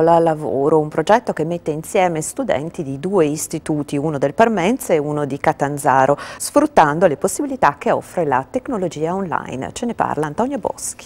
scuola lavoro, un progetto che mette insieme studenti di due istituti, uno del Parmense e uno di Catanzaro, sfruttando le possibilità che offre la tecnologia online. Ce ne parla Antonio Boschi.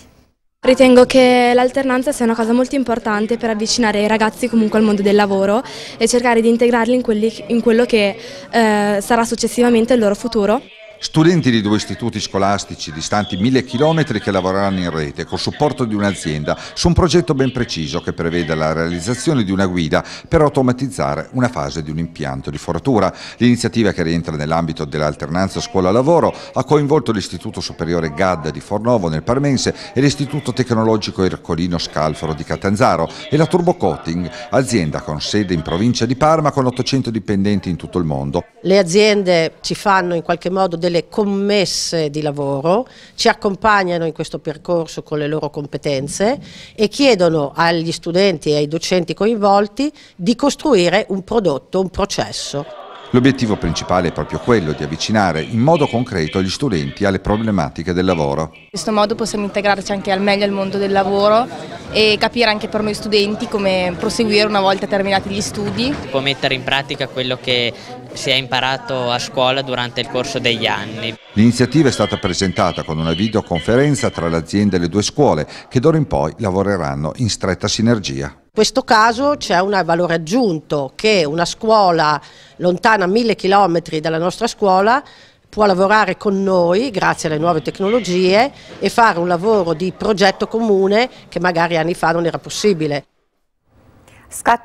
Ritengo che l'alternanza sia una cosa molto importante per avvicinare i ragazzi comunque al mondo del lavoro e cercare di integrarli in, quelli, in quello che eh, sarà successivamente il loro futuro. Studenti di due istituti scolastici distanti mille chilometri che lavoreranno in rete col supporto di un'azienda su un progetto ben preciso che prevede la realizzazione di una guida per automatizzare una fase di un impianto di foratura. L'iniziativa che rientra nell'ambito dell'alternanza scuola-lavoro ha coinvolto l'Istituto Superiore GAD di Fornovo nel Parmense e l'Istituto Tecnologico Ercolino Scalfaro di Catanzaro e la Turbo Coating, azienda con sede in provincia di Parma con 800 dipendenti in tutto il mondo. Le aziende ci fanno in qualche modo delle commesse di lavoro, ci accompagnano in questo percorso con le loro competenze e chiedono agli studenti e ai docenti coinvolti di costruire un prodotto, un processo. L'obiettivo principale è proprio quello di avvicinare in modo concreto gli studenti alle problematiche del lavoro. In questo modo possiamo integrarci anche al meglio al mondo del lavoro e capire anche per noi studenti come proseguire una volta terminati gli studi. può mettere in pratica quello che si è imparato a scuola durante il corso degli anni. L'iniziativa è stata presentata con una videoconferenza tra l'azienda e le due scuole che d'ora in poi lavoreranno in stretta sinergia. In questo caso c'è un valore aggiunto che una scuola lontana mille chilometri dalla nostra scuola può lavorare con noi grazie alle nuove tecnologie e fare un lavoro di progetto comune che magari anni fa non era possibile. Scatta